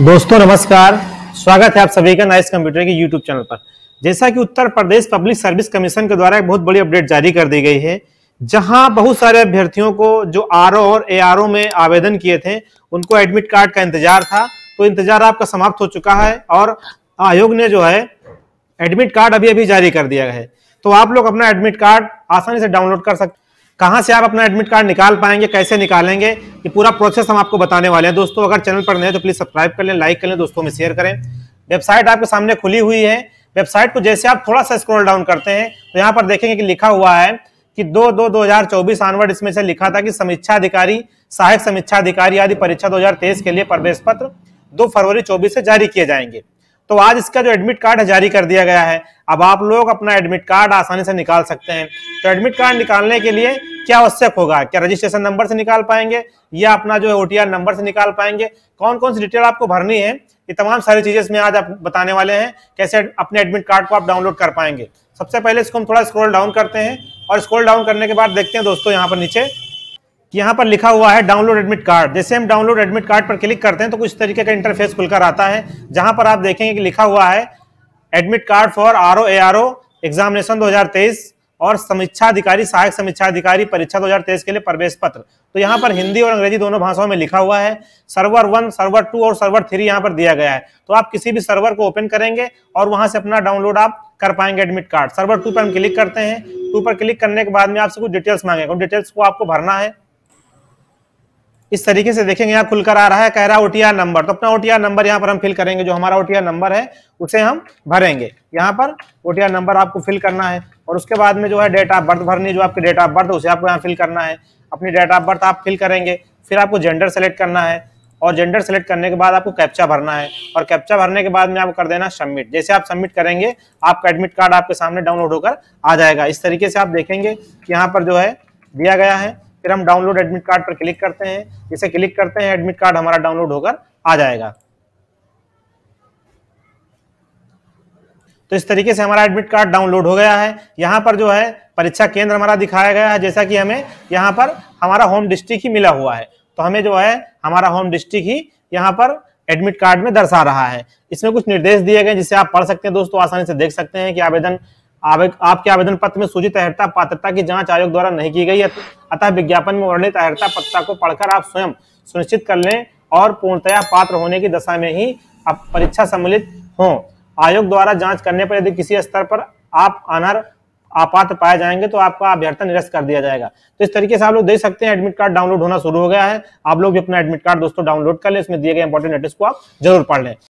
दोस्तों नमस्कार स्वागत है आप सभी का नाइस कंप्यूटर के यूट्यूब चैनल पर जैसा कि Uttar Pradesh public service commission के द्वारा एक बहुत बड़ी अपडेट जारी कर दी गई है जहां बहुत सारे अभ्यर्थियों को जो आर और ए में आवेदन किए थे उनको एडमिट कार्ड का इंतजार था तो इंतजार आपका समाप्त हो चुका है और आयोग ने जो है एडमिट कार्ड अभी अभी जारी कर दिया है तो आप लोग अपना एडमिट कार्ड आसानी से डाउनलोड कर सकते कहाँ से आप अपना एडमिट कार्ड निकाल पाएंगे कैसे निकालेंगे ये पूरा प्रोसेस हम आपको बताने वाले हैं दोस्तों अगर चैनल पर नए तो प्लीज़ सब्सक्राइब कर लें लाइक कर लें दोस्तों में शेयर करें वेबसाइट आपके सामने खुली हुई है वेबसाइट को जैसे आप थोड़ा सा स्क्रॉल डाउन करते हैं तो यहाँ पर देखेंगे कि लिखा हुआ है कि दो दो दो हजार चौबीस आनवर्ड इसमें से लिखा था कि समीक्षा अधिकारी सहायक समीक्षा अधिकारी आदि परीक्षा 2023 के लिए प्रवेश पत्र दो फरवरी 24 से जारी किए जाएंगे तो आज इसका जो एडमिट कार्ड है जारी कर दिया गया है अब आप लोग अपना एडमिट कार्ड आसानी से निकाल सकते हैं तो एडमिट कार्ड निकालने के लिए क्या आवश्यक होगा क्या रजिस्ट्रेशन नंबर से निकाल पाएंगे या अपना जो ओ नंबर से निकाल पाएंगे कौन कौन सी डिटेल आपको भरनी है ये तमाम सारी चीजें इसमें आज आप बताने वाले हैं कैसे अपने एडमिट कार्ड को आप डाउनलोड कर पाएंगे सबसे पहले इसको हम थोड़ा स्क्रॉल डाउन करते हैं और स्क्रॉल डाउन करने के बाद देखते हैं दोस्तों यहाँ पर नीचे कि यहाँ पर लिखा हुआ है डाउनलोड एडमिट कार्ड जैसे हम डाउनलोड एडमिट कार्ड पर क्लिक करते हैं तो कुछ तरीके का इंटरफेस खुलकर आता है जहां पर आप देखेंगे कि लिखा हुआ है admit card for R O A R O examination दो और समीक्षा अधिकारी सहायक समीक्षा अधिकारी परीक्षा 2023 के लिए प्रवेश पत्र तो यहाँ पर हिंदी और अंग्रेजी दोनों भाषाओं में लिखा हुआ है सर्वर वन सर्वर टू और सर्वर थ्री यहाँ पर दिया गया है तो आप किसी भी सर्वर को ओपन करेंगे और वहां से अपना डाउनलोड आप कर पाएंगे एडमिट कार्ड सर्वर टू पर हम क्लिक करते हैं टू पर क्लिक करने के बाद में आपसे कुछ डिटेल्स मांगेगा उन डिटेल्स को आपको भरना है इस तरीके से देखेंगे यहाँ खुलकर आ रहा है कह रहा है ओटीआर नंबर तो अपना ओटीआर नंबर यहाँ पर हम फिल करेंगे जो हमारा ओटीआर नंबर है उसे हम भरेंगे यहाँ पर ओटीआर नंबर आपको फिल करना है और उसके बाद में जो है डेट ऑफ बर्थ भरनी जो आपकी डेट ऑफ बर्थ उसे आपको यहाँ फिल करना है अपनी डेट ऑफ बर्थ आप फिल करेंगे फिर आपको जेंडर सेलेक्ट करना है और जेंडर सेलेक्ट करने के बाद आपको कैप्चा भरना है और कैप्चा भरने के बाद में आपको कर देना सबमिट जैसे आप सबमिट करेंगे आपका एडमिट कार्ड आपके सामने डाउनलोड होकर आ जाएगा इस तरीके से आप देखेंगे कि यहाँ पर जो है दिया गया है फिर हम डाउनलोड एडमिट कार्ड पर क्लिक करते हैं जिसे क्लिक करते हैं एडमिट कार्ड हमारा डाउनलोड होकर आ जाएगा तो इस तरीके से हमारा एडमिट कार्ड डाउनलोड हो गया है यहाँ पर जो है परीक्षा केंद्र हमारा दिखाया गया है जैसा कि हमें यहाँ पर हमारा होम डिस्ट्रिक्ट ही मिला हुआ है तो हमें जो है हमारा होम डिस्ट्रिक्ट ही यहाँ पर एडमिट कार्ड में दर्शा रहा है इसमें कुछ निर्देश दिए गए जिसे आप पढ़ सकते हैं दोस्तों आसानी से देख सकते हैं कि आवेदन आपके आवेदन पत्र में सूचित तहरता पात्रता की जांच आयोग द्वारा नहीं की गई अतः विज्ञापन में वर्णित तहरता पत्रता को पढ़कर आप स्वयं सुनिश्चित कर लें और पूर्णतया पात्र होने की दशा में ही आप परीक्षा सम्मिलित हो आयोग द्वारा जांच करने पर यदि किसी स्तर पर आप अनर आपात पाए जाएंगे तो आपका अभ्यर्थन निरस्त कर दिया जाएगा तो इस तरीके से आप लोग देख सकते हैं एडमिट कार्ड डाउनलोड होना शुरू हो गया है आप लोग भी अपना एडमिट कार्ड दोस्तों डाउनलोड कर लें इसमें दिए गए इंपॉर्टेंट नोटिस को आप जरूर पढ़ लें